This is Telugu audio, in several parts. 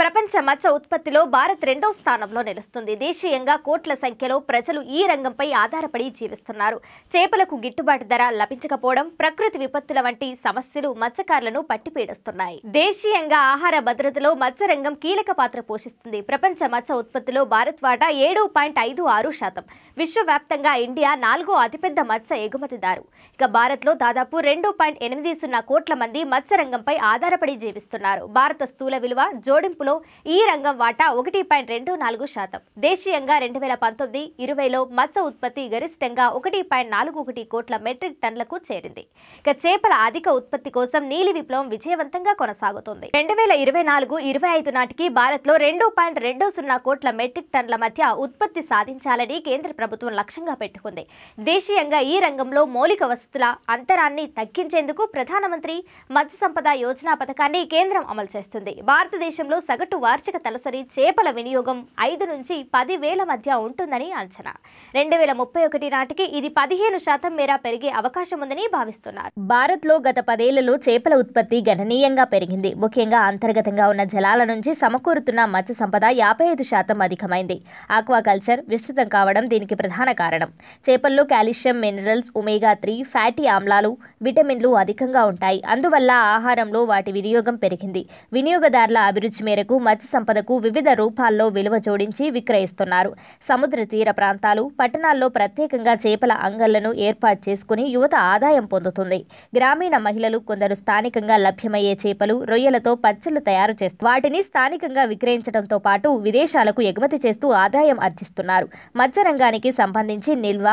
ప్రపంచ మత్స్య ఉత్పత్తిలో భారత్ రెండో స్థానంలో నిలుస్తుంది దేశీయంగా కోట్ల సంఖ్యలో ప్రజలు ఈ రంగంపై ఆధారపడి జీవిస్తున్నారు చేపలకు గిట్టుబాటు ధర లభించకపోవడం ప్రకృతి విపత్తుల వంటి సమస్యలు మత్స్యకారులను పట్టిపీడుస్తున్నాయి దేశీయంగా ఆహార భద్రతలో మత్స్య రంగం కీలక పాత్ర పోషిస్తుంది ప్రపంచ మత్స్య ఉత్పత్తిలో భారత్ వాటా ఏడు పాయింట్ ఐదు ఆరు శాతం విశ్వవ్యాప్తంగా ఇండియా నాలుగో అతిపెద్ద మత్స్య ఎగుమతిదారు ఇక భారత్లో దాదాపు రెండు పాయింట్ ఎనిమిది సున్నా కోట్ల మంది మత్స్య రంగంపై ఆధారపడి జీవిస్తున్నారు భారత స్థూల విలువ జోడింపు వెడల్పులో ఈ రంగం వాటా ఒకటి పాయింట్ రెండు నాలుగు శాతం దేశీయంగా రెండు వేల పంతొమ్మిది ఇరవైలో మత్స్య ఉత్పత్తి గరిష్టంగా ఒకటి పాయింట్ నాలుగు ఒకటి కోట్ల మెట్రిక్ టన్లకు చేరింది ఇక చేపల అధిక ఉత్పత్తి కోసం నీలి విప్లవం విజయవంతంగా కొనసాగుతుంది రెండు వేల ఇరవై నాలుగు ఇరవై ఐదు నాటికి భారత్లో రెండు పాయింట్ రెండు సున్నా కోట్ల మెట్రిక్ టన్ల మధ్య ఉత్పత్తి సాధించాలని కేంద్ర ప్రభుత్వం లక్ష్యంగా పెట్టుకుంది దేశీయంగా ఈ రంగంలో మౌలిక వసతుల అంతరాన్ని తగ్గించేందుకు ప్రధానమంత్రి మత్స్య సంపద యోజన పథకాన్ని కేంద్రం అమలు చేస్తుంది భారతదేశంలో సగటు వార్షిక తలసరి చేపల వినియోగం ఐదు నుంచి పదివేల మధ్య ఉంటుందని అంచనా రెండు వేల ముప్పై ఒకటి నాటికి ఇది పదిహేను శాతం మేర పెరిగే అవకాశం ఉందని భావిస్తున్నారు భారత్లో గత పదేళ్లలో చేపల ఉత్పత్తి గణనీయంగా పెరిగింది ముఖ్యంగా అంతర్గతంగా ఉన్న జలాల నుంచి సమకూరుతున్న మత్స్య సంపద యాభై ఐదు శాతం అధికమైంది ఆక్వాకల్చర్ విస్తృతం కావడం దీనికి ప్రధాన కారణం చేపల్లో calcium minerals omega three fatty ఆమ్లాలు విటమిన్లు అధికంగా ఉంటాయి అందువల్ల ఆహారంలో వాటి వినియోగం పెరిగింది వినియోగదారుల అభిరుచి మేరకు మేరకు మత్స్య సంపదకు వివిధ రూపాల్లో విలువ జోడించి విక్రయిస్తున్నారు సముద్ర తీర ప్రాంతాలు పట్టణాల్లో ప్రత్యేకంగా చేపల అంగళ్లను ఏర్పాటు చేసుకుని యువత ఆదాయం పొందుతుంది గ్రామీణ మహిళలు కొందరు స్థానికంగా లభ్యమయ్యే చేపలు రొయ్యలతో పచ్చళ్లు తయారు చేస్తూ వాటిని స్థానికంగా విక్రయించడంతో పాటు విదేశాలకు ఎగుమతి చేస్తూ ఆదాయం ఆర్జిస్తున్నారు మత్స్యరంగానికి సంబంధించి నిల్వ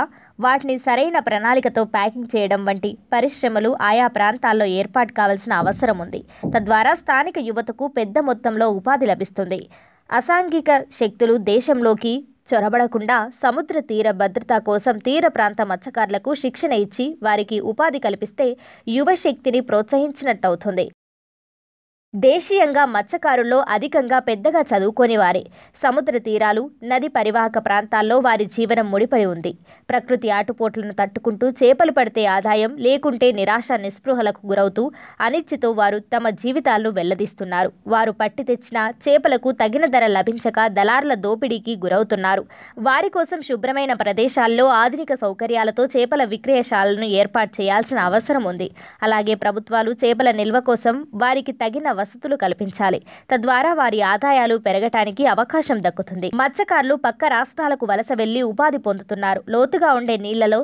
వాటిని సరైన ప్రణాళికతో ప్యాకింగ్ చేయడం వంటి పరిశ్రమలు ఆయా ప్రాంతాల్లో ఏర్పాటు కావాల్సిన అవసరం ఉంది తద్వారా స్థానిక యువతకు పెద్ద మొత్తంలో ఉపాధి లభిస్తుంది అసాంఘిక శక్తులు దేశంలోకి చొరబడకుండా సముద్ర తీర భద్రత కోసం తీర ప్రాంత మత్స్యకారులకు శిక్షణ ఇచ్చి వారికి ఉపాధి కల్పిస్తే యువశక్తిని ప్రోత్సహించినట్టవుతుంది దేశీయంగా మత్స్యకారుల్లో అధికంగా పెద్దగా వారే సముద్ర తీరాలు నది పరివాహక ప్రాంతాల్లో వారి జీవనం ముడిపడి ఉంది ప్రకృతి ఆటుపోట్లను తట్టుకుంటూ చేపలు పడితే ఆదాయం లేకుంటే నిరాశ నిస్పృహలకు గురవుతూ అనిచ్చితో వారు తమ జీవితాలను వెల్లదీస్తున్నారు వారు పట్టి తెచ్చిన చేపలకు తగిన ధర లభించక దళారుల దోపిడీకి గురవుతున్నారు వారి కోసం శుభ్రమైన ప్రదేశాల్లో ఆధునిక సౌకర్యాలతో చేపల విక్రయశాలను ఏర్పాటు చేయాల్సిన అవసరం ఉంది అలాగే ప్రభుత్వాలు చేపల నిల్వ కోసం వారికి తగిన వసతులు కల్పించాలి తద్వారా వారి ఆదాయాలు పెరగటానికి అవకాశం దక్కుతుంది మత్స్యకారులు పక్క రాష్ట్రాలకు వలస వెళ్లి ఉపాధి పొందుతున్నారు లోతుగా ఉండే నీళ్లలో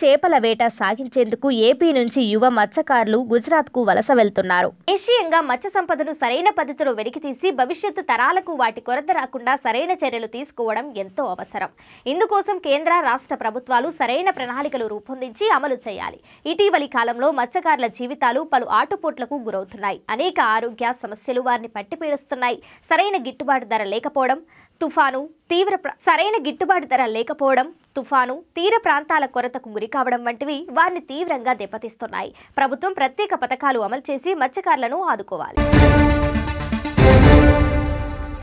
చేపల వేట సాగించేందుకు ఏపీ నుంచి యువ మత్స్యకారులు గుజరాత్కు వలస వెళ్తున్నారు దేశీయంగా మత్స్య సంపదను సరైన పద్ధతిలో వెలికితీసి భవిష్యత్తు తరాలకు వాటి కొరత రాకుండా సరైన చర్యలు తీసుకోవడం ఎంతో అవసరం ఇందుకోసం కేంద్ర రాష్ట్ర ప్రభుత్వాలు సరైన ప్రణాళికలు రూపొందించి అమలు చేయాలి ఇటీవలి కాలంలో మత్స్యకారుల జీవితాలు పలు ఆటుపోట్లకు గురవుతున్నాయి అనేక ఆరోగ్య సమస్యలు వారిని పట్టిపీడుస్తున్నాయి సరైన గిట్టుబాటు ధర లేకపోవడం తుఫాను తీవ్ర సరైన గిట్టుబాటు ధర లేకపోవడం తుఫాను తీర ప్రాంతాల కొరతకు గురి కావడం వంటివి వారిని తీవ్రంగా దెబ్బతీస్తున్నాయి ప్రభుత్వం ప్రత్యేక పథకాలు అమలు చేసి మత్స్యకారులను ఆదుకోవాలి